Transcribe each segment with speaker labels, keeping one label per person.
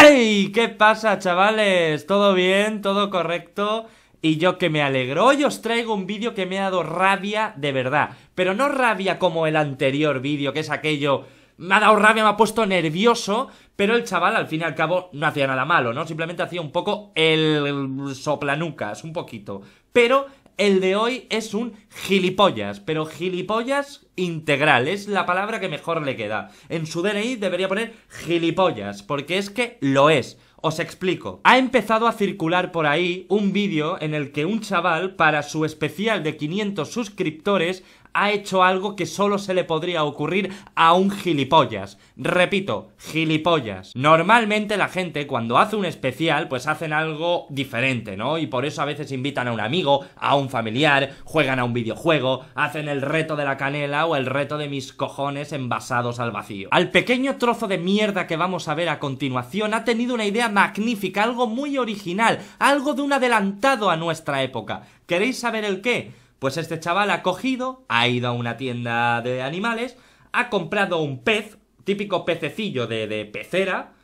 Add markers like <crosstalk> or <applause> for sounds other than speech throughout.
Speaker 1: ¡Hey! ¿Qué pasa, chavales? ¿Todo bien? ¿Todo correcto? Y yo que me alegro, hoy os traigo un vídeo que me ha dado rabia de verdad Pero no rabia como el anterior vídeo, que es aquello... Me ha dado rabia, me ha puesto nervioso Pero el chaval, al fin y al cabo, no hacía nada malo, ¿no? Simplemente hacía un poco el soplanucas, un poquito Pero el de hoy es un gilipollas Pero gilipollas integral, es la palabra que mejor le queda. En su DNI debería poner gilipollas, porque es que lo es. Os explico. Ha empezado a circular por ahí un vídeo en el que un chaval, para su especial de 500 suscriptores, ha hecho algo que solo se le podría ocurrir a un gilipollas. Repito, gilipollas. Normalmente la gente cuando hace un especial pues hacen algo diferente, ¿no? Y por eso a veces invitan a un amigo, a un familiar, juegan a un videojuego, hacen el reto de la canela el reto de mis cojones envasados al vacío. Al pequeño trozo de mierda que vamos a ver a continuación ha tenido una idea magnífica, algo muy original, algo de un adelantado a nuestra época. ¿Queréis saber el qué? Pues este chaval ha cogido, ha ido a una tienda de animales, ha comprado un pez, típico pececillo de, de pecera,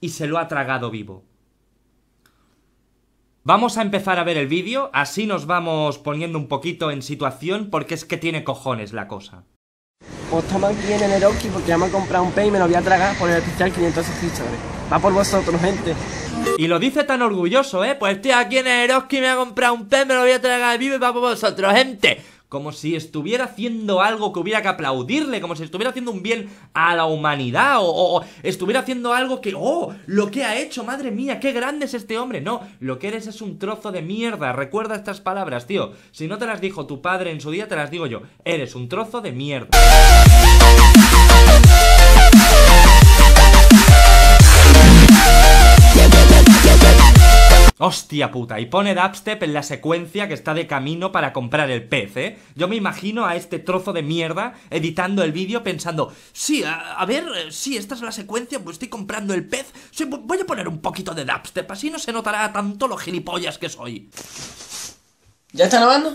Speaker 1: y se lo ha tragado vivo. Vamos a empezar a ver el vídeo, así nos vamos poniendo un poquito en situación porque es que tiene cojones la cosa.
Speaker 2: Pues aquí en el Eroki porque ya me ha comprado un pay y me lo voy a tragar por el especial 500 suscriptores. Va por vosotros, gente.
Speaker 1: Y lo dice tan orgulloso, ¿eh? Pues tío, aquí en el Eroski me ha comprado un pay, me lo voy a tragar vivo y va por vosotros, gente como si estuviera haciendo algo que hubiera que aplaudirle, como si estuviera haciendo un bien a la humanidad, o, estuviera haciendo algo que, oh, lo que ha hecho, madre mía, qué grande es este hombre. No, lo que eres es un trozo de mierda. Recuerda estas palabras, tío. Si no te las dijo tu padre en su día, te las digo yo. Eres un trozo de mierda. Hostia puta, y pone dubstep en la secuencia que está de camino para comprar el pez, ¿eh? Yo me imagino a este trozo de mierda editando el vídeo pensando, sí, a, ver, eh, sí, esta es la secuencia, pues estoy comprando el pez, voy a poner un poquito de dubstep, así no se notará tanto lo gilipollas que soy.
Speaker 2: ¿Ya está grabando?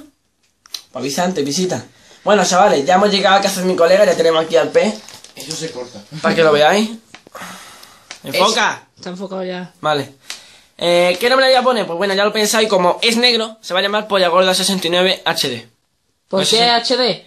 Speaker 2: Pues Avisante, visita. Bueno, chavales, ya hemos llegado a casa de mi colega, ya tenemos aquí al pez.
Speaker 1: Eso se corta.
Speaker 2: Para que lo veáis. <laughs> ¡Enfoca! Está enfocado ya. Vale. Eh, ¿Qué nombre le voy a poner? Pues bueno, ya lo pensáis, como es negro, se va a llamar Polla Gorda 69 HD. ¿Por pues qué HD?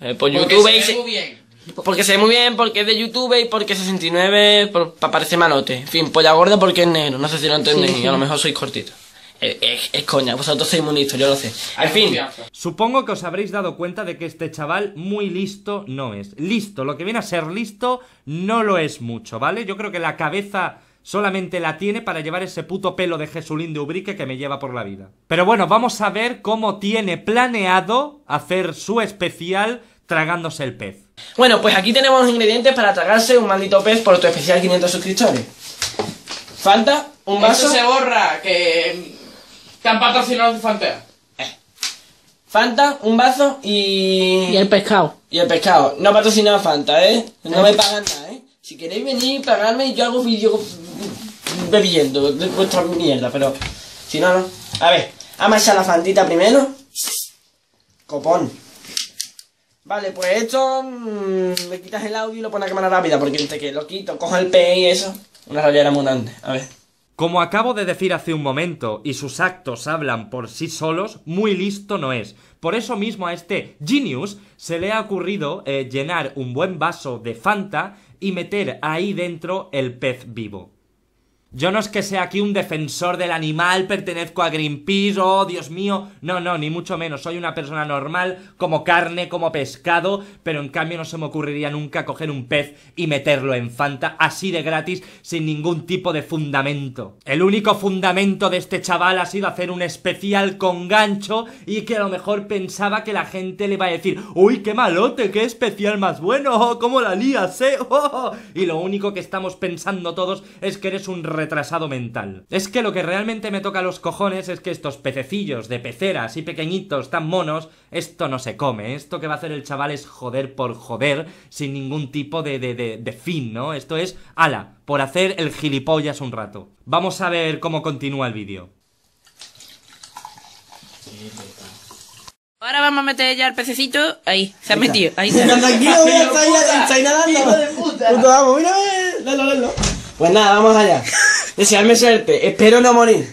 Speaker 2: Eh, por porque YouTube se ve muy bien. Porque se ve muy bien, porque es de YouTube y porque 69 parece malote. En fin, Polla Gorda porque es negro, no sé si lo entendéis, a lo mejor sois cortito. Eh,
Speaker 1: es, coña, vosotros sois muy listos, yo lo sé. En fin. Supongo que os habréis dado cuenta de que este chaval muy listo no es. Listo, lo que viene a ser listo no lo es mucho, ¿vale? Yo creo que la cabeza Solamente la tiene para llevar ese puto pelo de Jesulín de Ubrique que me lleva por la vida. Pero bueno, vamos a ver cómo tiene planeado hacer su especial tragándose el pez. Bueno, pues aquí tenemos los ingredientes para tragarse
Speaker 2: un maldito pez por tu especial 500 suscriptores. Falta un vaso. Eso se borra, que. Que han patrocinado Fantea. Eh. Fanta, un vaso y... Y el pescado. Y el pescado. No patrocinado Fanta, ¿eh? No eh. me pagan nada, ¿eh? Si queréis venir y pagarme, yo hago vídeo bebiendo de vuestra mierda, pero si no, no. A ver, vamos a la fandita primero. Copón. Vale, pues esto mm, me quitas el audio y lo pones a cámara rápida, porque entre que lo quito, cojo el
Speaker 1: PE y eso, una rayera grande. A ver. Como acabo de decir hace un momento, y sus actos hablan por sí solos, muy listo no es. Por eso mismo a este genius se le ha ocurrido eh, llenar un buen vaso de Fanta y meter ahí dentro el pez vivo. Yo no es que sea aquí un defensor del animal, pertenezco a Greenpeace, oh Dios mío, no, no, ni mucho menos, soy una persona normal, como carne, como pescado, pero en cambio no se me ocurriría nunca coger un pez y meterlo en Fanta así de gratis, sin ningún tipo de fundamento. El único fundamento de este chaval ha sido hacer un especial con gancho y que a lo mejor pensaba que la gente le iba a decir, uy, qué malote, qué especial más bueno, oh, cómo la lías, eh, <laughs> oh, oh, y lo único que estamos pensando todos es que eres un retrasado mental. Es que lo que realmente me toca los cojones es que estos pececillos de pecera así pequeñitos, tan monos, esto no se come. Esto que va a hacer el chaval es joder por joder, sin ningún tipo de, fin, ¿no? Esto es ala, por hacer el gilipollas un rato. Vamos a ver cómo continúa el vídeo.
Speaker 2: Ahora vamos a meter ya el pececito. Ahí, se ha metido. Ahí está. nadando. Pues nada, vamos allá. Desearme serte, espero no morir.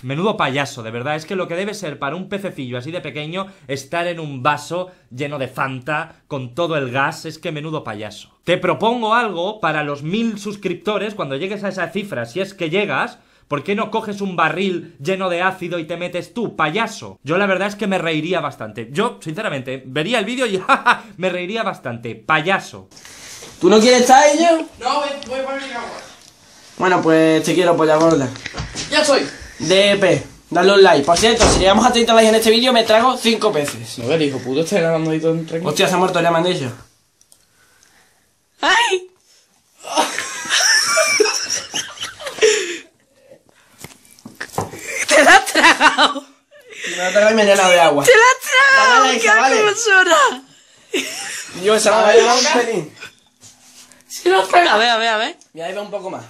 Speaker 1: Menudo payaso, de verdad. Es que lo que debe ser para un pececillo así de pequeño estar en un vaso lleno de Fanta con todo el gas, es que menudo payaso. Te propongo algo para los mil suscriptores, cuando llegues a esa cifra, si es que llegas, ¿por qué no coges un barril lleno de ácido y te metes tú, payaso? Yo la verdad es que me reiría bastante. Yo, sinceramente, vería el vídeo y <laughs> me reiría bastante, payaso. ¿Tú no quieres estar yo?
Speaker 2: No, voy, a poner agua.
Speaker 1: Bueno, pues te quiero, polla gorda. Ya soy. DP.
Speaker 2: Dale un like. Por cierto, si llegamos a 30 likes en este vídeo, me trago 5 peces. No ver, hijo puto, estoy grabando ahí todo en tranquilo. Hostia, se ha muerto el Amandillo. ¡Ay! <laughs> ¡Te la has tragado! Me la he tragado y me he llenado de agua. ¡Te la has tragado! ¡Qué vale. Yo, esa me ha un pelín. Si lo has tragado. A ver, a ver, a ver. Mira, ahí va un poco más.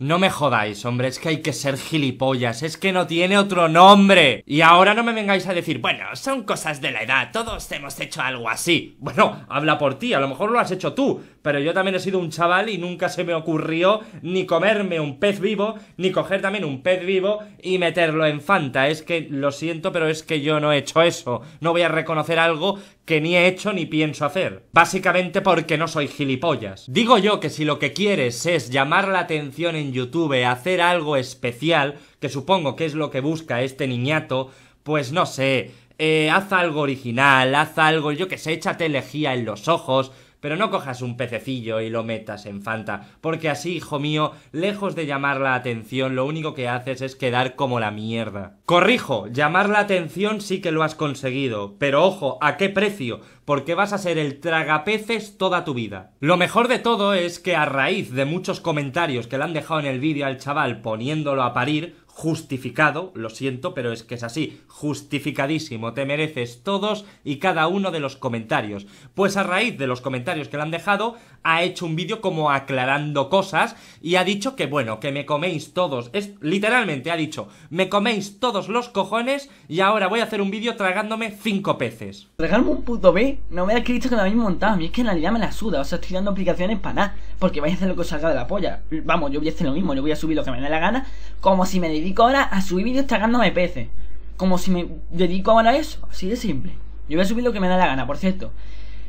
Speaker 1: No me jodáis, hombre, es que hay que ser gilipollas, es que no tiene otro nombre. Y ahora no me vengáis a decir, bueno, son cosas de la edad, todos hemos hecho algo así. Bueno, habla por ti, a lo mejor lo has hecho tú, pero yo también he sido un chaval y nunca se me ocurrió ni comerme un pez vivo, ni coger también un pez vivo y meterlo en Fanta. Es que lo siento, pero es que yo no he hecho eso. No voy a reconocer algo que ni he hecho ni pienso hacer. Básicamente porque no soy gilipollas. Digo yo que si lo que quieres es llamar la atención en YouTube, hacer algo especial, que supongo que es lo que busca este niñato, pues no sé, eh, haz algo original, haz algo, yo que sé, échate lejía en los ojos, pero no cojas un pececillo y lo metas en Fanta, porque así, hijo mío, lejos de llamar la atención, lo único que haces es quedar como la mierda. Corrijo, llamar la atención sí que lo has conseguido, pero ojo, ¿a qué precio? Porque vas a ser el tragapeces toda tu vida. Lo mejor de todo es que a raíz de muchos comentarios que le han dejado en el vídeo al chaval poniéndolo a parir, justificado, lo siento, pero es que es así, justificadísimo, te mereces todos y cada uno de los comentarios. Pues a raíz de los comentarios que le han dejado, ha hecho un vídeo como aclarando cosas y ha dicho que bueno, que me coméis todos, es literalmente ha dicho, me coméis todos los cojones y ahora voy a hacer un vídeo tragándome cinco peces.
Speaker 2: Tragarme un puto B, no me ha que que me habéis montado, a mí es que en realidad me la suda, o sea, estoy dando aplicaciones para nada porque vais a hacer lo que os salga de la polla. Vamos, yo voy a hacer lo mismo, yo voy a subir lo que me dé la gana, como si me dedico ahora a subir vídeos tragándome peces. Como si me dedico ahora a eso, así de simple. Yo voy a subir lo que me dé la gana, por cierto.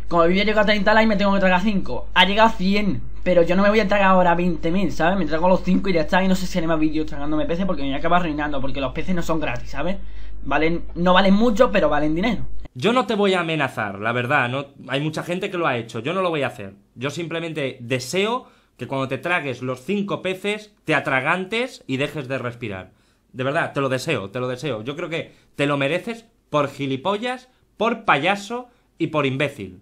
Speaker 2: Como el vídeo llega a 30 likes, me tengo que tragar 5. Ha llegado a 100, pero yo no me voy a tragar ahora 20.000, ¿sabes? Me trago los 5 y ya está, y no sé si haré más vídeos tragándome peces porque me voy a acabar arruinando, porque los peces no son gratis, ¿sabes? no valen mucho, pero valen dinero.
Speaker 1: Yo no te voy a amenazar, la verdad. No, hay mucha gente que lo ha hecho. Yo no lo voy a hacer. Yo simplemente deseo que cuando te tragues los cinco peces, te atragantes y dejes de respirar. De verdad, te lo deseo, te lo deseo. Yo creo que te lo mereces por gilipollas, por payaso y por imbécil.